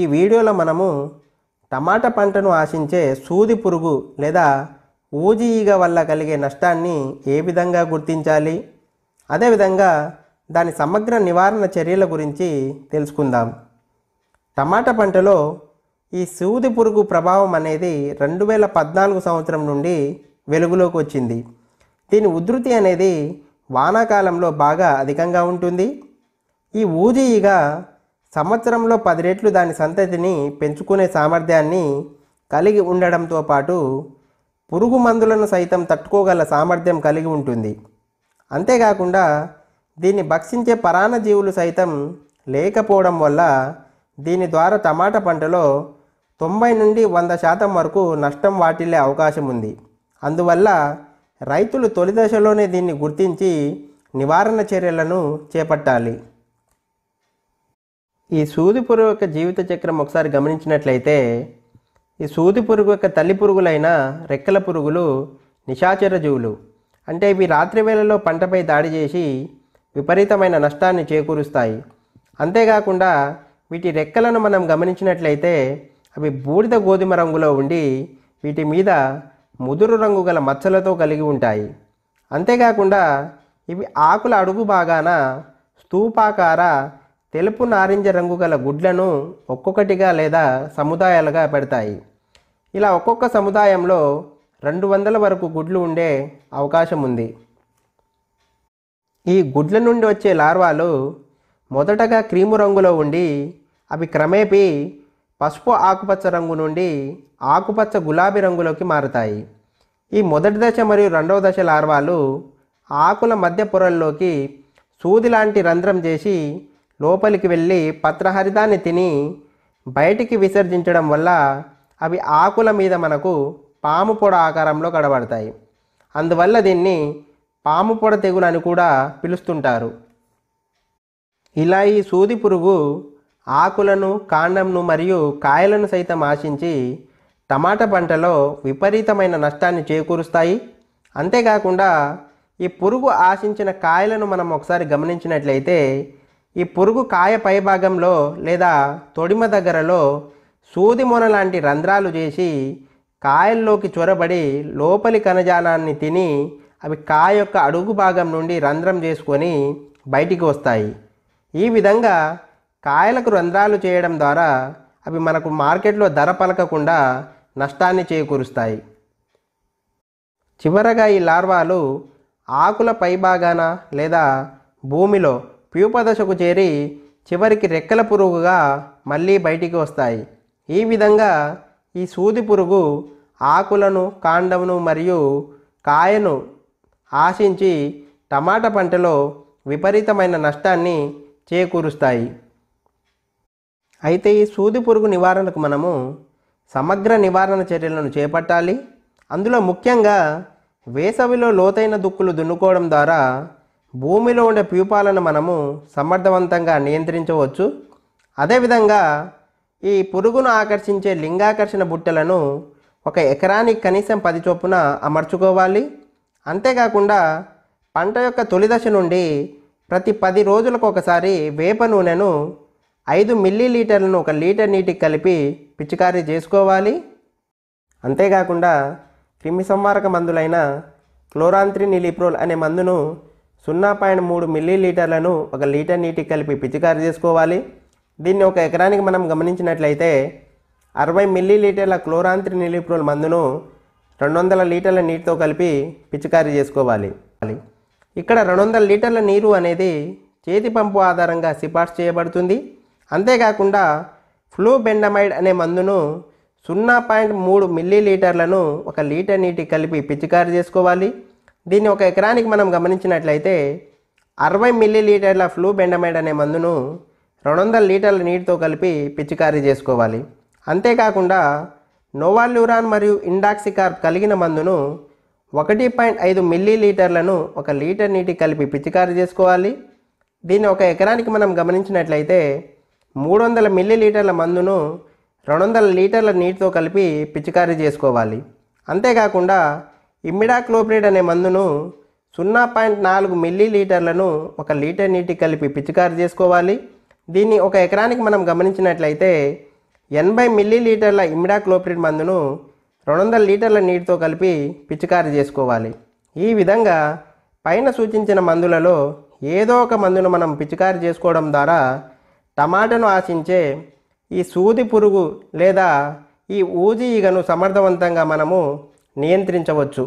ఈ వీడియోలో మనము టమాటా పంటను ఆశించే సూది పురుగు లేదా ఊజి ఈగ వల్ల కలిగే నష్టాన్ని ఏ విధంగా గుర్తించాలి అదేవిధంగా దాని సమగ్ర నివారణ చర్యల గురించి తెలుసుకుందాం టమాటా పంటలో ఈ సూది పురుగు ప్రభావం అనేది రెండు వేల పద్నాలుగు సంవత్సరం నుండి వెలుగులోకి వచ్చింది దీని ఉధృతి అనేది వానాకాలంలో బాగా అధికంగా ఉంటుంది ఈ ఊజీగా సంవత్సరంలో పది రెట్లు దాని సంతతిని పెంచుకునే సామర్థ్యాన్ని కలిగి ఉండడంతో పాటు పురుగు మందులను సైతం తట్టుకోగల సామర్థ్యం కలిగి ఉంటుంది అంతేకాకుండా దీన్ని భక్షించే పరాణ జీవులు సైతం లేకపోవడం వల్ల దీని ద్వారా టమాటా పంటలో తొంభై నుండి వంద శాతం వరకు నష్టం వాటిల్లే అవకాశం ఉంది అందువల్ల రైతులు తొలి దశలోనే దీన్ని గుర్తించి నివారణ చర్యలను చేపట్టాలి ఈ సూది పురుగు యొక్క జీవిత చక్రం ఒకసారి గమనించినట్లయితే ఈ సూది పురుగు యొక్క తల్లి పురుగులైన రెక్కల పురుగులు నిశాచర జీవులు అంటే ఇవి రాత్రి వేళలో పంటపై దాడి చేసి విపరీతమైన నష్టాన్ని చేకూరుస్తాయి అంతేకాకుండా వీటి రెక్కలను మనం గమనించినట్లయితే అవి బూడిద గోధుమ రంగులో ఉండి వీటి మీద ముదురు రంగు గల మచ్చలతో కలిగి ఉంటాయి అంతేకాకుండా ఇవి ఆకుల అడుగు భాగాన స్థూపాకార తెలుపు నారింజ రంగు గల గుడ్లను ఒక్కొక్కటిగా లేదా సముదాయాలుగా పెడతాయి ఇలా ఒక్కొక్క సముదాయంలో రెండు వందల వరకు గుడ్లు ఉండే అవకాశం ఉంది ఈ గుడ్ల నుండి వచ్చే లార్వాలు మొదటగా క్రీము రంగులో ఉండి అవి క్రమేపీ పసుపు ఆకుపచ్చ రంగు నుండి ఆకుపచ్చ గులాబీ రంగులోకి మారుతాయి ఈ మొదటి దశ మరియు రెండవ దశ లార్వాలు ఆకుల మధ్య పొరల్లోకి సూది లాంటి రంధ్రం చేసి లోపలికి వెళ్ళి పత్రహరితాన్ని తిని బయటికి విసర్జించడం వల్ల అవి ఆకుల మీద మనకు పాము పొడ ఆకారంలో కనబడతాయి అందువల్ల దీన్ని పాము పొడ తెగులు అని కూడా పిలుస్తుంటారు ఇలా ఈ సూది పురుగు ఆకులను కాండంను మరియు కాయలను సైతం ఆశించి టమాటా పంటలో విపరీతమైన నష్టాన్ని చేకూరుస్తాయి అంతేకాకుండా ఈ పురుగు ఆశించిన కాయలను మనం ఒకసారి గమనించినట్లయితే ఈ పురుగు కాయ పైభాగంలో లేదా తొడిమ దగ్గరలో సూదిమొన లాంటి రంధ్రాలు చేసి కాయల్లోకి చొరబడి లోపలి కణజాలాన్ని తిని అవి కాయ యొక్క అడుగు భాగం నుండి రంధ్రం చేసుకొని బయటికి వస్తాయి ఈ విధంగా కాయలకు రంధ్రాలు చేయడం ద్వారా అవి మనకు మార్కెట్లో ధర పలకకుండా నష్టాన్ని చేకూరుస్తాయి చివరగా ఈ లార్వాలు ఆకుల పైభాగాన లేదా భూమిలో ప్యూపదశకు చేరి చివరికి రెక్కల పురుగుగా మళ్ళీ బయటికి వస్తాయి ఈ విధంగా ఈ సూది పురుగు ఆకులను కాండమును మరియు కాయను ఆశించి టమాటా పంటలో విపరీతమైన నష్టాన్ని చేకూరుస్తాయి అయితే ఈ సూది పురుగు నివారణకు మనము సమగ్ర నివారణ చర్యలను చేపట్టాలి అందులో ముఖ్యంగా వేసవిలో లోతైన దుక్కులు దున్నుకోవడం ద్వారా భూమిలో ఉండే ప్యూపాలను మనము సమర్థవంతంగా నియంత్రించవచ్చు అదేవిధంగా ఈ పురుగును ఆకర్షించే లింగాకర్షణ బుట్టలను ఒక ఎకరానికి కనీసం పది చొప్పున అమర్చుకోవాలి అంతేకాకుండా పంట యొక్క తొలిదశ నుండి ప్రతి పది రోజులకు ఒకసారి వేప నూనెను ఐదు మిల్లీ లీటర్లను ఒక లీటర్ నీటికి కలిపి పిచికారీ చేసుకోవాలి అంతేకాకుండా క్రిమి సంవారక మందులైన నిలిప్రోల్ అనే మందును సున్నా పాయింట్ మూడు మిల్లీలీటర్లను ఒక లీటర్ నీటికి కలిపి పిచికారి చేసుకోవాలి దీన్ని ఒక ఎకరానికి మనం గమనించినట్లయితే అరవై మిల్లీలీటర్ల క్లోరాంత్రి నిలిప్రోల్ మందును రెండు వందల లీటర్ల నీటితో కలిపి పిచికారీ చేసుకోవాలి ఇక్కడ రెండు వందల లీటర్ల నీరు అనేది చేతి పంపు ఆధారంగా సిఫార్సు చేయబడుతుంది అంతేకాకుండా ఫ్లూ బెండమైడ్ అనే మందును సున్నా పాయింట్ మూడు మిల్లీలీటర్లను ఒక లీటర్ నీటి కలిపి పిచికారు చేసుకోవాలి దీన్ని ఒక ఎకరానికి మనం గమనించినట్లయితే అరవై మిల్లీలీటర్ల బెండమైడ్ అనే మందును రెండు వందల లీటర్ల నీటితో కలిపి పిచికారీ చేసుకోవాలి అంతేకాకుండా నోవాల్యూరాన్ మరియు ఇండాక్సికార్బ్ కలిగిన మందును ఒకటి పాయింట్ ఐదు మిల్లీలీటర్లను ఒక లీటర్ నీటి కలిపి పిచికారీ చేసుకోవాలి దీన్ని ఒక ఎకరానికి మనం గమనించినట్లయితే మూడు వందల మిల్లీలీటర్ల మందును రెండు వందల లీటర్ల నీటితో కలిపి పిచికారీ చేసుకోవాలి అంతేకాకుండా ఇమ్మిడాక్లోప్రిడ్ అనే మందును సున్నా పాయింట్ నాలుగు మిల్లీ లీటర్లను ఒక లీటర్ నీటి కలిపి పిచికారు చేసుకోవాలి దీన్ని ఒక ఎకరానికి మనం గమనించినట్లయితే ఎనభై మిల్లీ లీటర్ల ఇమిడాక్లోప్రిడ్ మందును రెండు వందల లీటర్ల నీటితో కలిపి పిచికారి చేసుకోవాలి ఈ విధంగా పైన సూచించిన మందులలో ఏదో ఒక మందును మనం పిచికారి చేసుకోవడం ద్వారా టమాటాను ఆశించే ఈ సూది పురుగు లేదా ఈ ఊజి ఈగను సమర్థవంతంగా మనము నియంత్రించవచ్చు